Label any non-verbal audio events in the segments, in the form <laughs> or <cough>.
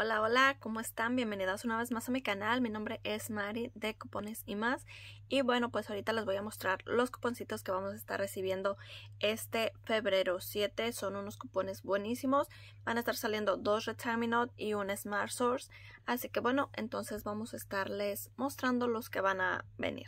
Hola, hola, ¿cómo están? Bienvenidas una vez más a mi canal. Mi nombre es Mari de Cupones y más. Y bueno, pues ahorita les voy a mostrar los cuponcitos que vamos a estar recibiendo este febrero 7. Son unos cupones buenísimos. Van a estar saliendo dos Retaminot y un Smart Source. Así que bueno, entonces vamos a estarles mostrando los que van a venir.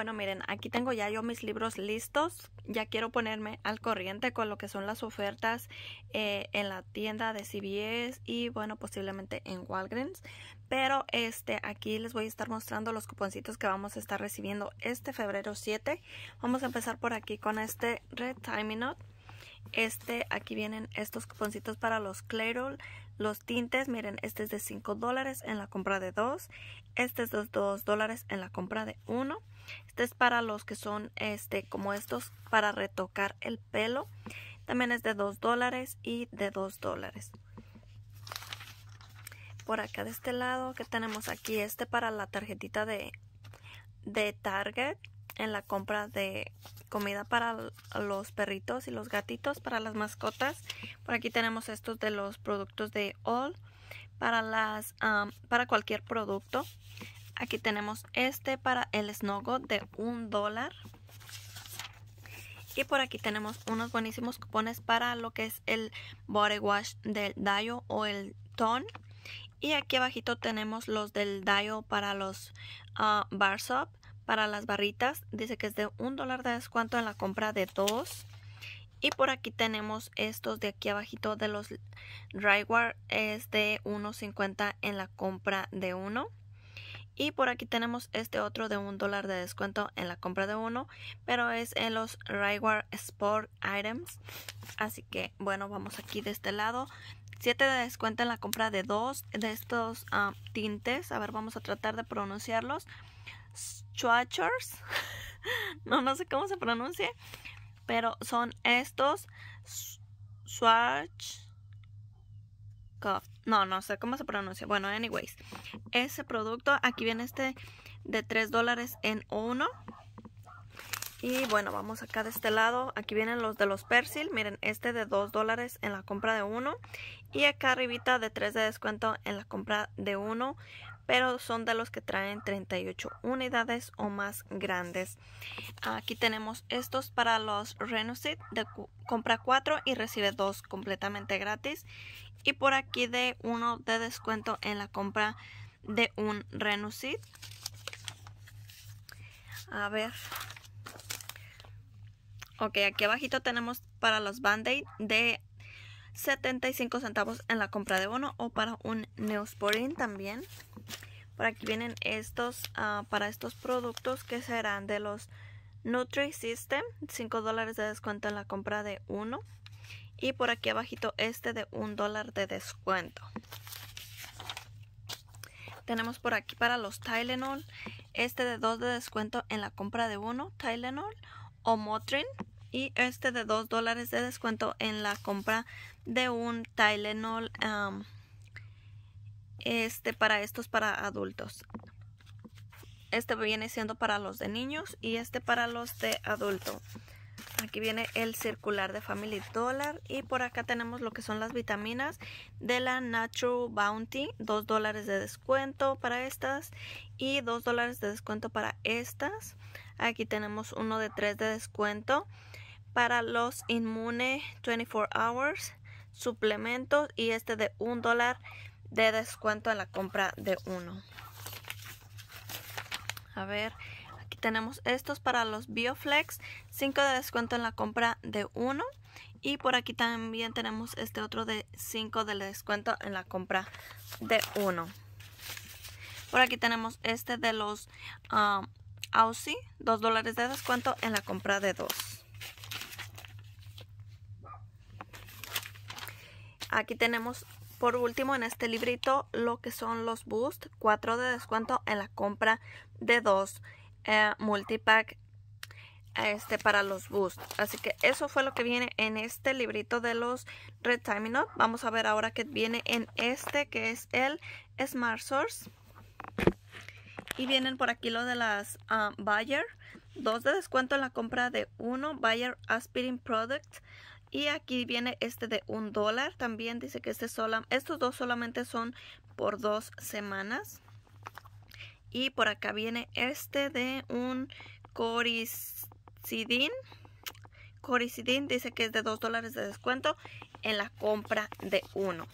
Bueno, miren, aquí tengo ya yo mis libros listos. Ya quiero ponerme al corriente con lo que son las ofertas eh, en la tienda de CBS y, bueno, posiblemente en Walgreens. Pero este aquí les voy a estar mostrando los cuponcitos que vamos a estar recibiendo este febrero 7. Vamos a empezar por aquí con este Red Timing Este, aquí vienen estos cuponcitos para los Clairol, los tintes, miren, este es de 5 dólares en la compra de 2. Este es de 2 dólares en la compra de 1. Este es para los que son este, como estos para retocar el pelo. También es de 2 dólares y de 2 dólares. Por acá de este lado que tenemos aquí este para la tarjetita de, de Target en la compra de comida para los perritos y los gatitos, para las mascotas. Por aquí tenemos estos de los productos de All para, las, para cualquier producto. Aquí tenemos este para el Snogo de un dólar. Y por aquí tenemos unos buenísimos cupones para lo que es el body wash del Dayo o el Ton. Y aquí abajito tenemos los del Dayo para los Bars ah, Bar para las barritas. Dice que es de un dólar de descuento en la compra de dos. Y por aquí tenemos estos de aquí abajito de los dryware. Es de 1.50 en la compra de uno. Y por aquí tenemos este otro de un dólar de descuento en la compra de uno, pero es en los war Sport Items. Así que bueno, vamos aquí de este lado. 7 de descuento en la compra de dos de estos ah, tintes. A ver, vamos a tratar de pronunciarlos. <laughs> no, no sé cómo se pronuncia, pero son estos Swatch No, no sé cómo se pronuncia. Bueno, anyways, ese producto, aquí viene este de 3 dólares en uno. Y bueno, vamos acá de este lado. Aquí vienen los de los persil. Miren, este de 2 dólares en la compra de uno. Y acá arribita de 3 de descuento en la compra de uno pero son de los que traen 38 unidades o más grandes. Aquí tenemos estos para los Renusit de compra 4 y recibe 2 completamente gratis. Y por aquí de uno de descuento en la compra de un Renusit. A ver. Ok, aquí abajito tenemos para los band de 75 centavos en la compra de bono o para un Neosporin también. Por aquí vienen estos ah, para estos productos que serán de los Nutri System, 5 dólares de descuento en la compra de uno. Y por aquí abajito este de un dólar de descuento. Tenemos por aquí para los Tylenol, este de 2 de descuento en la compra de uno, Tylenol o Motrin. Y este de 2 dólares de descuento en la compra de un Tylenol este para estos para adultos. Este viene siendo para los de niños y este para los de adulto. Aquí viene el circular de Family Dollar y por acá tenemos lo que son las vitaminas de la Natural Bounty. dos dólares de descuento para estas y dos dólares de descuento para estas. Aquí tenemos uno de tres de descuento para los inmune 24 hours suplementos y este de un dólar de descuento en la compra de uno. A ver, aquí tenemos estos para los Bioflex, 5 de descuento en la compra de uno. Y por aquí también tenemos este otro de 5 de descuento en la compra de uno. Por aquí tenemos este de los um, Aussie, 2 dólares de descuento en la compra de dos. Aquí tenemos por último, en este librito, lo que son los Boost, 4 de descuento en la compra de dos eh, multipack este, para los Boost. Así que eso fue lo que viene en este librito de los Red Timing Up. Vamos a ver ahora qué viene en este, que es el Smart Source. Y vienen por aquí lo de las Buyer. Ah, Bayer. 2 de descuento en la compra de uno Bayer Aspirin Product. Y aquí viene este de un dólar. También dice que este estos dos solamente son por dos semanas. Y por acá viene este de un Coricidin Coricidin dice que es de dos dólares de descuento en la compra de uno.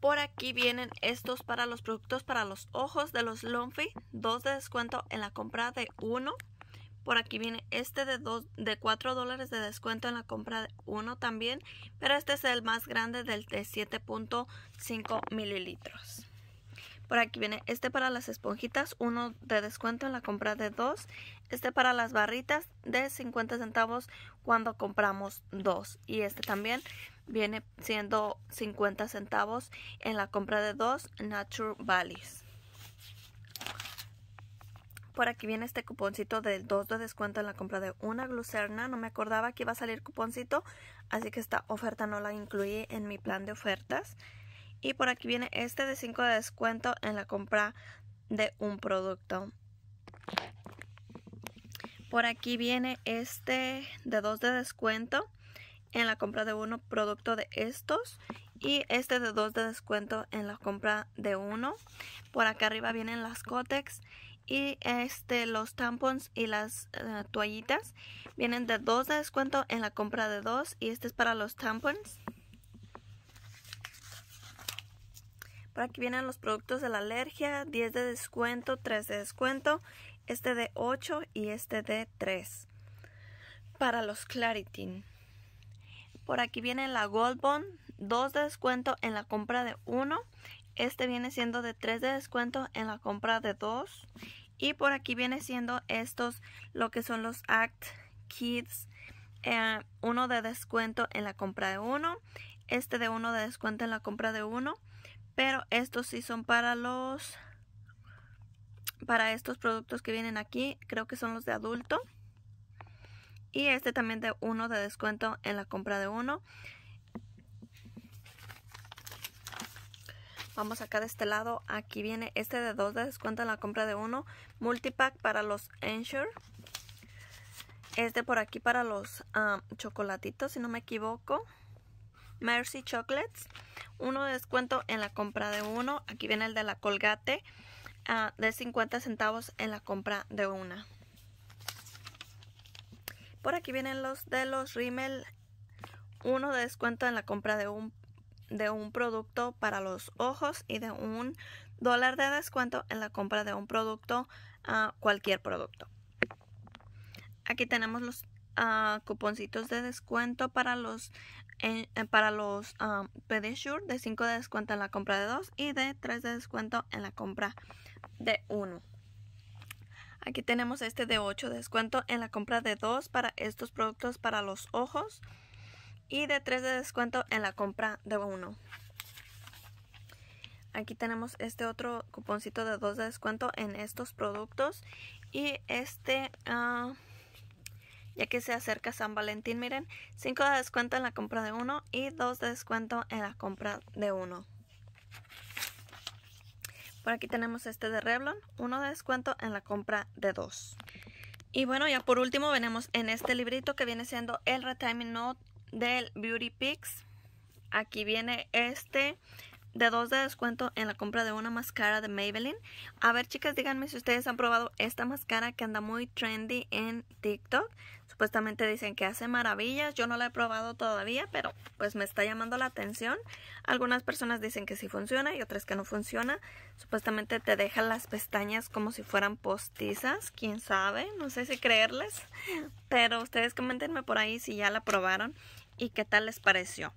Por aquí vienen estos para los productos para los ojos de los Lonfi. Dos de descuento en la compra de uno. Por aquí viene este de, de 4 dólares de descuento en la compra de uno también. Pero este es el más grande del de 7.5 mililitros. Por aquí viene este para las esponjitas, uno de descuento en la compra de dos. Este para las barritas de 50 centavos cuando compramos dos. Y este también viene siendo 50 centavos en la compra de dos Nature Valleys por aquí viene este cuponcito de 2 de descuento en la compra de una glucerna. No me acordaba que iba a salir cuponcito, así que esta oferta no la incluí en mi plan de ofertas. Y por aquí viene este de 5 de descuento en la compra de un producto. Por aquí viene este de 2 de descuento en la compra de uno producto de estos y este de 2 de descuento en la compra de uno. Por acá arriba vienen las Cotex y este los tampons y las eh, toallitas vienen de dos de descuento en la compra de 2 y este es para los tampons por aquí vienen los productos de la alergia 10 de descuento 3 de descuento este de 8 y este de 3 para los claritin por aquí viene la gold 2 de descuento en la compra de 1 este viene siendo de 3 de descuento en la compra de 2 y por aquí viene siendo estos, lo que son los Act Kids. Eh, uno de descuento en la compra de uno. Este de uno de descuento en la compra de uno. Pero estos sí son para los... Para estos productos que vienen aquí. Creo que son los de adulto. Y este también de uno de descuento en la compra de uno. Vamos acá de este lado. Aquí viene este de 2 de descuento en la compra de uno. Multipack para los Ensure. Este por aquí para los chocolatitos, si no me equivoco. Mercy Chocolates. Uno de descuento en la compra de uno. Aquí viene el de la Colgate. Ah, de 50 centavos en la compra de una. Por aquí vienen los de los Rimmel. Uno de descuento en la compra de un de un producto para los ojos y de un dólar de descuento en la compra de un producto a cualquier producto. Aquí tenemos los ah, cuponcitos de descuento para los eh, eh, para los ah, de 5 de descuento en la compra de 2 y de 3 de descuento en la compra de 1. Aquí tenemos este de 8 de descuento en la compra de 2 para estos productos para los ojos y de 3 de descuento en la compra de uno. Aquí tenemos este otro cuponcito de 2 de descuento en estos productos. Y este, ah, ya que se acerca San Valentín, miren, 5 de descuento en la compra de uno y 2 de descuento en la compra de uno. Por aquí tenemos este de Revlon, 1 de descuento en la compra de 2. Y bueno, ya por último venimos en este librito que viene siendo el Retiming Note del Beauty Picks. Aquí viene este de dos de descuento en la compra de una máscara de Maybelline. A ver, chicas, díganme si ustedes han probado esta máscara que anda muy trendy en TikTok. Supuestamente dicen que hace maravillas. Yo no la he probado todavía, pero pues me está llamando la atención. Algunas personas dicen que sí funciona y otras que no funciona. Supuestamente te deja las pestañas como si fueran postizas. Quién sabe, no sé si creerles. Pero ustedes comentenme por ahí si ya la probaron y qué tal les pareció.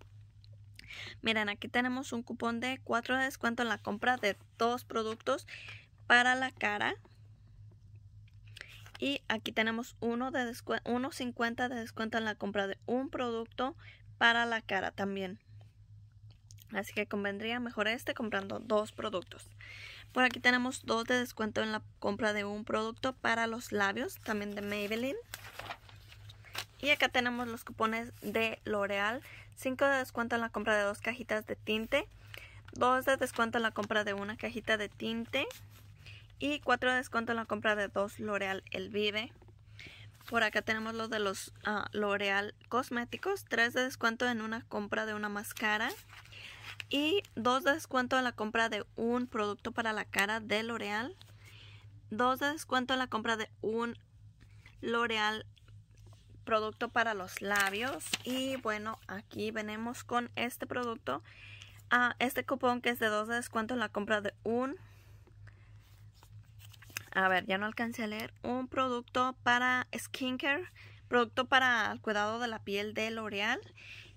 Miren, aquí tenemos un cupón de 4 de descuento en la compra de dos productos para la cara. Y aquí tenemos 1.50 de, de descuento en la compra de un producto para la cara también. Así que convendría mejor este comprando dos productos. Por aquí tenemos dos de descuento en la compra de un producto para los labios, también de Maybelline. Y acá tenemos los cupones de L'Oreal. 5 de descuento en la compra de dos cajitas de tinte. 2 de descuento en la compra de una cajita de tinte. Y 4 de descuento en la compra de dos L'Oreal El Vive. Por acá tenemos los de los ah, L'Oreal Cosméticos. 3 de descuento en una compra de una máscara. Y 2 de descuento en la compra de un producto para la cara de L'Oreal. 2 de descuento en la compra de un L'Oreal producto para los labios. Y bueno, aquí venimos con este producto. a ah, este cupón que es de 2 de descuento en la compra de un... A ver, ya no alcancé a leer. Un producto para skincare. Producto para el cuidado de la piel de L'Oreal.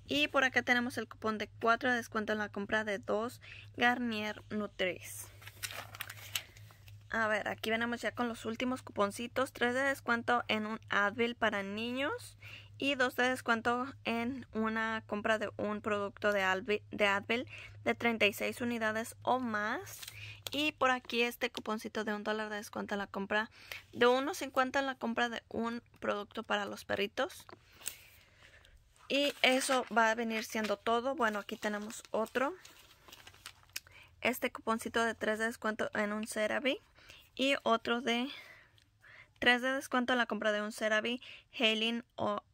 Y por acá tenemos el cupón de 4 de descuento en la compra de dos Garnier Nutris. A ver, aquí venimos ya con los últimos cuponcitos. 3 de descuento en un Advil para niños y 2 de descuento en una compra de un producto de Advil, de Advil de 36 unidades o más. Y por aquí este cuponcito de un dólar de descuento en la compra de 1.50 en la compra de un producto para los perritos. Y eso va a venir siendo todo. Bueno, aquí tenemos otro. Este cuponcito de 3 de descuento en un CeraVe y otro de 3 de descuento a la compra de un CeraVe Healing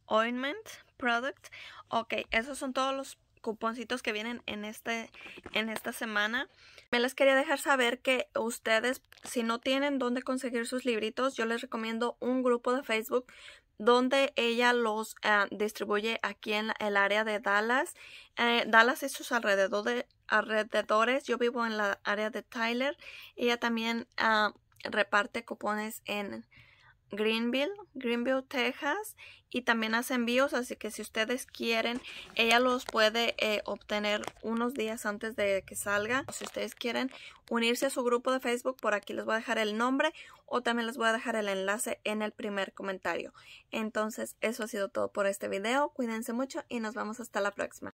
Ointment Product. Ok, esos son todos los cuponcitos que vienen en, este, en esta semana. Me les quería dejar saber que ustedes, si no tienen dónde conseguir sus libritos, yo les recomiendo un grupo de Facebook donde ella los eh, distribuye aquí en el área de Dallas. Eh, Dallas y sus alrededores. Yo vivo en la área de Tyler. Ella también ah, reparte cupones en Greenville, Greenville, Texas, y también hace envíos, así que si ustedes quieren, ella los puede eh, obtener unos días antes de que salga. Si ustedes quieren unirse a su grupo de Facebook, por aquí les voy a dejar el nombre o también les voy a dejar el enlace en el primer comentario. Entonces, eso ha sido todo por este video. Cuídense mucho y nos vemos hasta la próxima.